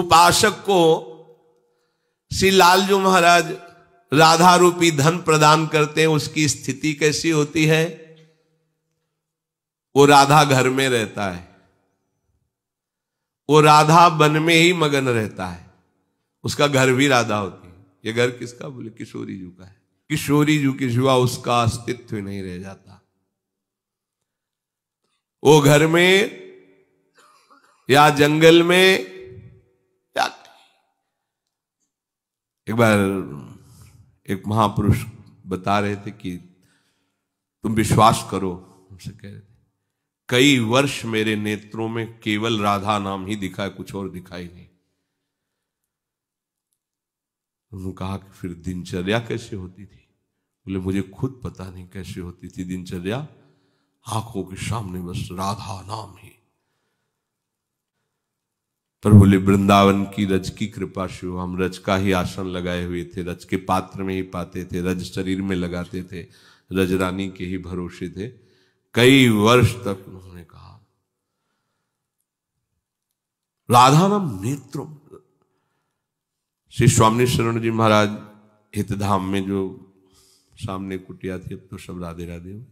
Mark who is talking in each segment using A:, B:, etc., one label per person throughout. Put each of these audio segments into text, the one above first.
A: उपासक को श्री लालजू महाराज राधा रूपी धन प्रदान करते हैं उसकी स्थिति कैसी होती है वो राधा घर में रहता है वो राधा वन में ही मगन रहता है उसका घर भी राधा होती है ये घर किसका बोले किशोरी जू का है किशोरी जू के जुआ उसका अस्तित्व नहीं रह जाता वो घर में या जंगल में एक बार एक महापुरुष बता रहे थे कि तुम विश्वास करो उनसे कह रहे थे कई वर्ष मेरे नेत्रों में केवल राधा नाम ही दिखा है कुछ और दिखाई नहीं उन्होंने कहा कि फिर दिनचर्या कैसे होती थी बोले मुझे खुद पता नहीं कैसे होती थी दिनचर्या आंखों के सामने बस राधा नाम ही पर बोले वृंदावन की रज की कृपा शिव हम रज का ही आसन लगाए हुए थे रज के पात्र में ही पाते थे रज शरीर में लगाते थे रज रानी के ही भरोसे थे कई वर्ष तक उन्होंने कहा राधानम नेत्र श्री स्वामी शरण जी महाराज हितधाम में जो सामने कुटिया थी अब तो सब राधे राधे हुए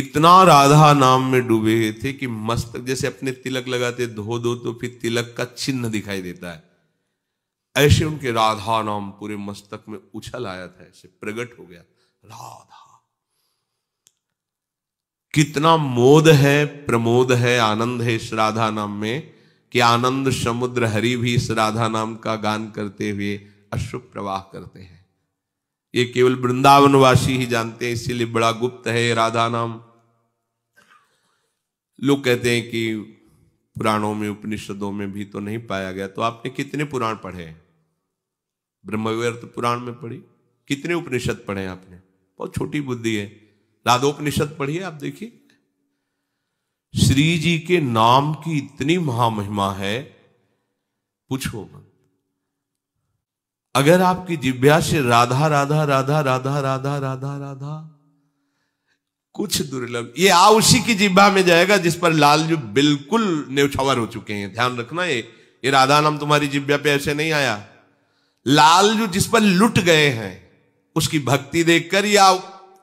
A: इतना राधा नाम में डूबे हुए थे कि मस्तक जैसे अपने तिलक लगाते धो दो तो फिर तिलक का चिन्ह दिखाई देता है ऐसे उनके राधा नाम पूरे मस्तक में उछल आया था ऐसे प्रकट हो गया राधा कितना मोद है प्रमोद है आनंद है इस राधा नाम में कि आनंद समुद्र हरि भी इस राधा नाम का गान करते हुए अश्रु प्रवाह करते हैं ये केवल वृंदावनवासी ही जानते हैं इसीलिए बड़ा गुप्त है राधा नाम लोग कहते हैं कि पुराणों में उपनिषदों में भी तो नहीं पाया गया तो आपने कितने पुराण पढ़े ब्रह्मव्यर्थ तो पुराण में पढ़ी कितने उपनिषद पढ़े आपने बहुत छोटी बुद्धि है राधोपनिषद पढ़िए आप देखिए श्री जी के नाम की इतनी महामहिमा है पूछो मत अगर आपकी जिव्या से राधा राधा राधा राधा राधा राधा राधा कुछ दुर्लभ ये आ उसी की जिब्बा में जाएगा जिस पर लाल जो बिल्कुल न्यौछावर हो चुके हैं ध्यान रखना ये ये राधा नाम तुम्हारी जिब्बा पे ऐसे नहीं आया लाल जो जिस पर लुट गए हैं उसकी भक्ति देखकर या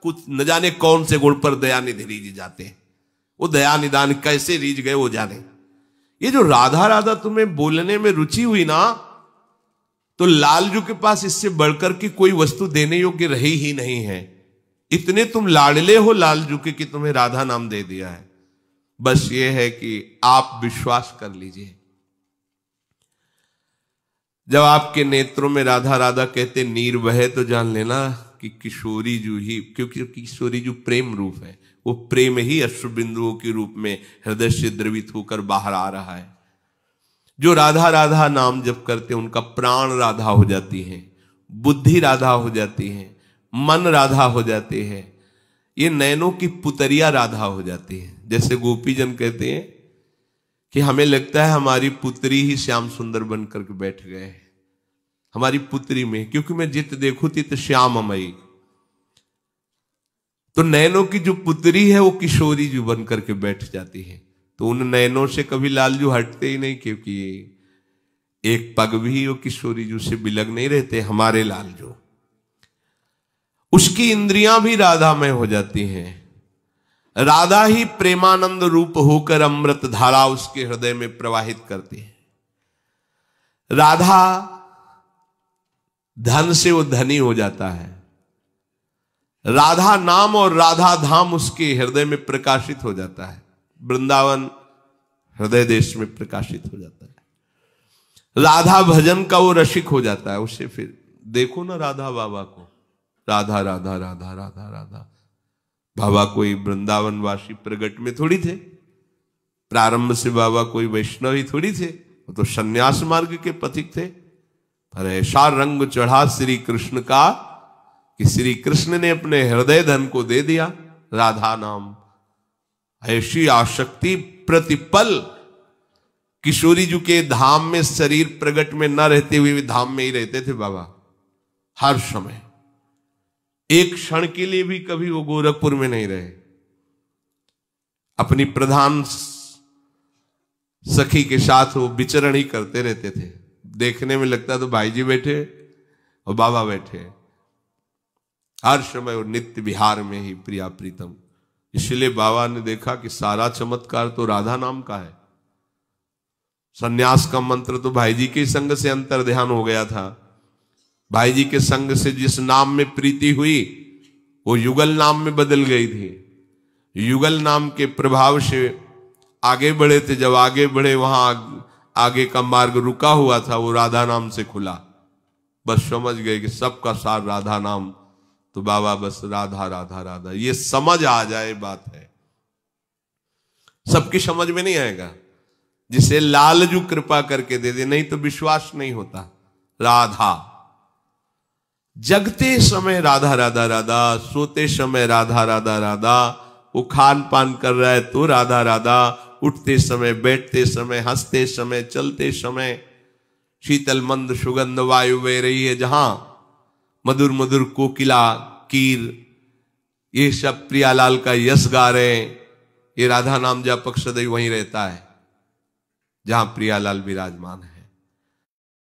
A: कुछ न जाने कौन से गुण पर दया निधि रीज जाते हैं वो दया निदान कैसे रीज गए वो जाने ये जो राधा राधा तुम्हें बोलने में रुचि हुई ना तो लालजू के पास इससे बढ़कर के कोई वस्तु देने योग्य रही ही नहीं है इतने तुम लाडले हो लालजू के कि तुम्हें राधा नाम दे दिया है बस ये है कि आप विश्वास कर लीजिए जब आपके नेत्रों में राधा राधा कहते नीर बहे तो जान लेना कि किशोरी जू ही क्योंकि किशोरी जू प्रेम रूप है वो प्रेम ही अश्रु बिंदुओं के रूप में हृदय से द्रवित होकर बाहर आ रहा है जो राधा राधा नाम जप करते हैं उनका प्राण राधा हो जाती है बुद्धि राधा हो जाती है मन राधा हो जाते हैं ये नैनों की पुतरिया राधा हो जाती है जैसे गोपी जन कहते हैं कि हमें लगता है हमारी पुत्री ही श्याम सुंदर बन करके बैठ गए हैं हमारी पुत्री में क्योंकि मैं जित देखू तित श्याम अमयी तो नैनों की जो पुत्री है वो किशोरी जी बन करके बैठ जाती है तो उन नयनों से कभी लालजू हटते ही नहीं क्योंकि एक पग भी वो किशोरी जू से बिलग नहीं रहते हमारे लालजू उसकी इंद्रियां भी राधा में हो जाती हैं राधा ही प्रेमानंद रूप होकर अमृत धारा उसके हृदय में प्रवाहित करती है राधा धन से वो धनी हो जाता है राधा नाम और राधा धाम उसके हृदय में प्रकाशित हो जाता है वृंदावन हृदय देश में प्रकाशित हो जाता है राधा भजन का वो रसिक हो जाता है उसे फिर देखो ना राधा बाबा को राधा राधा राधा राधा राधा बाबा कोई वृंदावन वासी प्रगट में थोड़ी थे प्रारंभ से बाबा कोई वैष्णव ही थोड़ी थे वो तो सन्यास मार्ग के पथिक थे पर ऐसा रंग चढ़ा श्री कृष्ण का कि श्री कृष्ण ने अपने हृदय धन को दे दिया राधा नाम ऐसी आशक्ति प्रतिपल किशोरी जी के धाम में शरीर प्रगट में न रहते हुए भी धाम में ही रहते थे बाबा हर समय एक क्षण के लिए भी कभी वो गोरखपुर में नहीं रहे अपनी प्रधान सखी के साथ वो विचरण ही करते रहते थे देखने में लगता तो भाई जी बैठे और बाबा बैठे हर समय वो नित्य विहार में ही प्रिया प्रीतम इसलिए बाबा ने देखा कि सारा चमत्कार तो राधा नाम का है सन्यास का मंत्र तो भाई जी के संग से अंतर ध्यान हो गया था भाई जी के संग से जिस नाम में प्रीति हुई वो युगल नाम में बदल गई थी युगल नाम के प्रभाव से आगे बढ़े थे जब आगे बढ़े वहां आगे का मार्ग रुका हुआ था वो राधा नाम से खुला बस समझ गए कि सबका सार राधा नाम तो बाबा बस राधा राधा राधा ये समझ आ जाए बात है सबकी समझ में नहीं आएगा जिसे लालजू कृपा करके दे दे नहीं तो विश्वास नहीं होता राधा जगते समय राधा राधा राधा सोते समय राधा राधा राधा वो खान पान कर रहा है तो राधा राधा उठते समय बैठते समय हंसते समय चलते समय शीतल मंद सुगंध वायु बह रही है जहां मधुर मधुर कोकिला कीर ये सब प्रियालाल का यश गा रहे हैं ये राधा नाम जापक सदैव वहीं रहता है जहां प्रियालाल विराजमान है